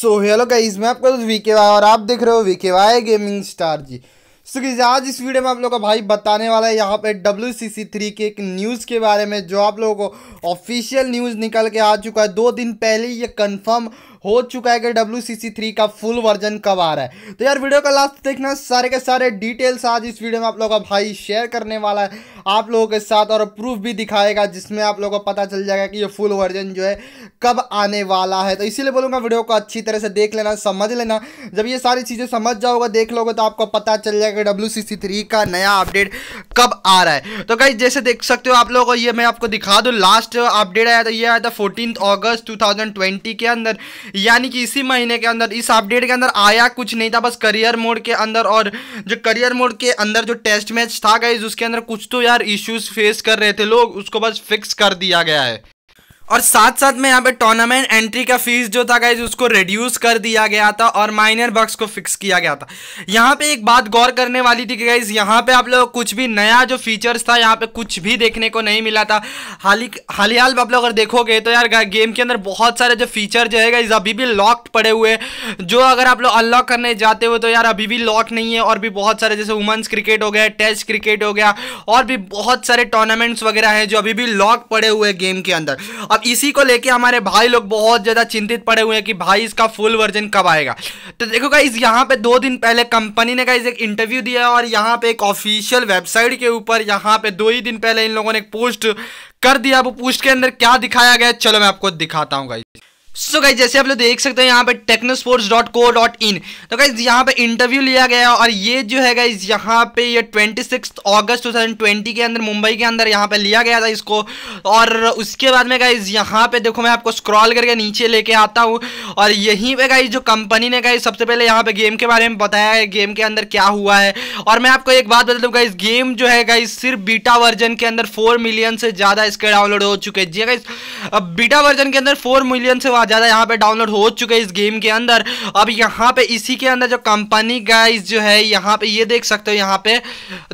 so hello guys मैं आपका दोस्त वीके वाई और आप देख रहे हो VK Y gaming star ji so so, आज इस वीडियो में आप लोग का भाई बताने वाला है यहाँ पे डब्ल्यू सी सी थ्री के एक न्यूज़ के बारे में जो आप लोगों को ऑफिशियल न्यूज़ निकल के आ चुका है दो दिन पहले ये कंफर्म हो चुका है कि डब्ल्यू थ्री का फुल वर्जन कब आ रहा है तो यार वीडियो का लास्ट देखना सारे के सारे डिटेल्स आज इस वीडियो में आप लोगों का भाई शेयर करने वाला है आप लोगों के साथ और प्रूफ भी दिखाएगा जिसमें आप लोगों को पता चल जाएगा कि ये फुल वर्जन जो है कब आने वाला है तो इसीलिए बोलूँगा वीडियो को अच्छी तरह से देख लेना समझ लेना जब ये सारी चीज़ें समझ जाओगे देख लोगे तो आपको पता चल जाएगा डब्ल्यू थ्री का नया अपडेट कब आ रहा है तो कहीं जैसे देख सकते हो आप लोगों को ये मैं आपको दिखा दूँ लास्ट अपडेट आया था ये आया था फोर्टीन अगस्त टू के अंदर यानी कि इसी महीने के अंदर इस अपडेट के अंदर आया कुछ नहीं था बस करियर मोड के अंदर और जो करियर मोड के अंदर जो टेस्ट मैच था गाइज उसके अंदर कुछ तो यार इश्यूज फेस कर रहे थे लोग उसको बस फिक्स कर दिया गया है और साथ साथ में यहाँ पे टूर्नामेंट एंट्री का फीस जो था गाइज उसको रिड्यूस कर दिया गया था और माइनर बक्स को फिक्स किया गया था यहाँ पे एक बात गौर करने वाली थी गाइज यहाँ पे आप लोग कुछ भी नया जो फीचर्स था यहाँ पे कुछ भी देखने को नहीं मिला था हाली हाल ही आप लोग अगर देखोगे तो यार गेम के अंदर बहुत सारे जो फीचर जो है गाइज अभी भी लॉक्ड पड़े हुए जो अगर आप लोग अनलॉक करने जाते हो तो यार अभी भी लॉक नहीं है और भी बहुत सारे जैसे वुमेंस क्रिकेट हो गया टेस्ट क्रिकेट हो गया और भी बहुत सारे टूर्नामेंट्स वगैरह हैं जो अभी भी लॉक पड़े हुए गेम के अंदर अब इसी को लेके हमारे भाई लोग बहुत ज़्यादा चिंतित पड़े हुए हैं कि भाई इसका फुल वर्जन कब आएगा तो देखो गाइज यहाँ पे दो दिन पहले कंपनी ने गाइज एक इंटरव्यू दिया और यहाँ पे एक ऑफिशियल वेबसाइट के ऊपर यहाँ पे दो ही दिन पहले इन लोगों ने एक पोस्ट कर दिया वो पोस्ट के अंदर क्या दिखाया गया चलो मैं आपको दिखाता हूँ गाइज सो गाइज जैसे आप लोग देख सकते हैं यहाँ पे टेक्नोस्पोर्ट्स डॉट को डॉट इन तो गाइज यहाँ पे इंटरव्यू लिया गया और ये जो है गाइज यहाँ पे ये ट्वेंटी सिक्स अगस्त टू थाउजेंड ट्वेंटी के अंदर मुंबई के अंदर यहाँ पे लिया गया था इसको और उसके बाद में गाइज यहाँ पे देखो मैं आपको स्क्रॉल करके नीचे लेके आता हूँ और यहीं पर गाइज जो कंपनी ने गाइज सबसे पहले यहाँ पे गेम के बारे में बताया है गेम के अंदर क्या हुआ है और मैं आपको एक बात बता दूँ गाइज गेम जो है गाइज सिर्फ बीटा वर्जन के अंदर फोर मिलियन से ज़्यादा इसके डाउनलोड हो चुके हैं जी गाइज बीटा वर्जन के अंदर फोर मिलियन से बहुत ज़्यादा यहाँ पे डाउनलोड हो चुके हैं इस गेम के अंदर अब यहाँ पे इसी के अंदर जो कंपनी गाइज जो है यहाँ पे ये देख सकते हो यहाँ पे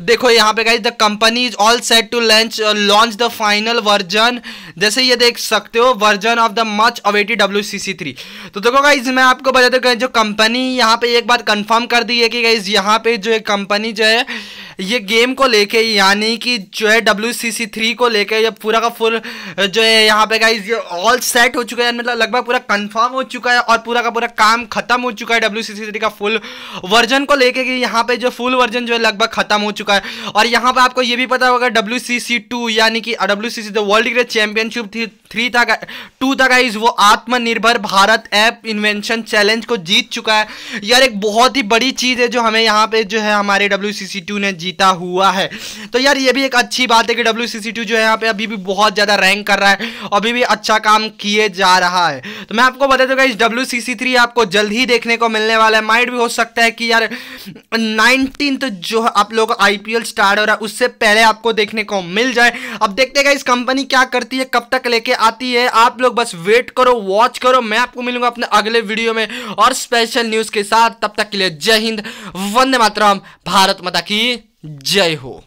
देखो यहाँ पे guys the company is all set to launch launch the final version जैसे ये देख सकते हो version of the much awaited W तो देखो गाइज मैं आपको बता दूँ जो कंपनी यहाँ पे एक बात कन्फर्म कर दी है कि गाइज यहाँ पे जो है कंपनी जो है ये गेम को लेके यानी कि जो है डब्ल्यू सी सी थ्री को लेके ये पूरा का फुल जो है यहाँ पे गाइज ये ऑल सेट हो चुका है मतलब लगभग पूरा कंफर्म हो चुका है और पूरा का पूरा काम खत्म हो चुका है डब्ल्यू सी सी थ्री का फुल वर्जन को लेके कि यहाँ पे जो फुल वर्जन जो है लगभग खत्म हो चुका है और यहाँ पर आपको ये भी पता होगा डब्ल्यू सी सी टू यानी कि W C C the world cricket championship थी थ्री था टू था गाइज वो आत्मनिर्भर भारत ऐप इन्वेंशन चैलेंज को जीत चुका है यार एक बहुत ही बड़ी चीज़ है जो हमें यहाँ पे जो है हमारे डब्ल्यू सी सी टू ने जीता हुआ है तो यार ये भी एक अच्छी बात है कि डब्ल्यू जो है यहाँ पे अभी भी बहुत ज़्यादा रैंक कर रहा है अभी भी अच्छा काम किए जा रहा है तो मैं आपको बता दूंगा इस डब्ल्यू आपको जल्द ही देखने को मिलने वाला है माइंड भी हो सकता है कि यार नाइनटीन जो आप लोग आई स्टार्ट हो रहा है उससे पहले आपको देखने को मिल जाए अब देखते हैं इस कंपनी क्या करती है कब तक लेके आती है आप लोग बस वेट करो वॉच करो मैं आपको मिलूंगा अपने अगले वीडियो में और स्पेशल न्यूज़ के साथ तब तक के लिए जय हिंद वंदे मातरम भारत माता की जय हो